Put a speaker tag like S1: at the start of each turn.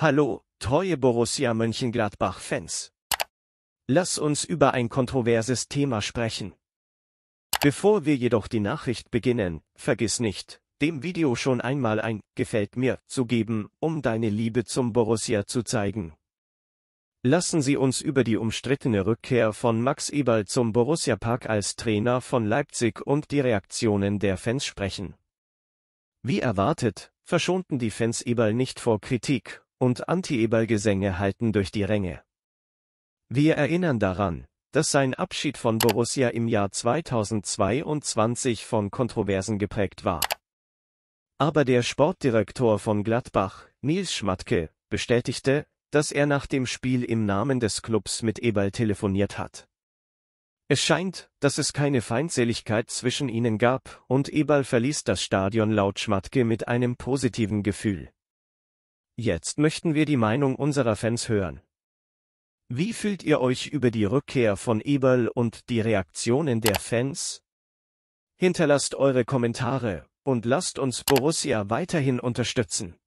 S1: Hallo, treue Borussia Mönchengladbach-Fans. Lass uns über ein kontroverses Thema sprechen. Bevor wir jedoch die Nachricht beginnen, vergiss nicht, dem Video schon einmal ein Gefällt mir zu geben, um deine Liebe zum Borussia zu zeigen. Lassen Sie uns über die umstrittene Rückkehr von Max Eberl zum Borussia Park als Trainer von Leipzig und die Reaktionen der Fans sprechen. Wie erwartet, verschonten die Fans Eberl nicht vor Kritik und Anti-Eberl-Gesänge halten durch die Ränge. Wir erinnern daran, dass sein Abschied von Borussia im Jahr 2022 von Kontroversen geprägt war. Aber der Sportdirektor von Gladbach, Nils Schmatke, bestätigte, dass er nach dem Spiel im Namen des Clubs mit Eberl telefoniert hat. Es scheint, dass es keine Feindseligkeit zwischen ihnen gab und Eberl verließ das Stadion laut Schmatke mit einem positiven Gefühl. Jetzt möchten wir die Meinung unserer Fans hören. Wie fühlt ihr euch über die Rückkehr von Eberl und die Reaktionen der Fans? Hinterlasst eure Kommentare und lasst uns Borussia weiterhin unterstützen.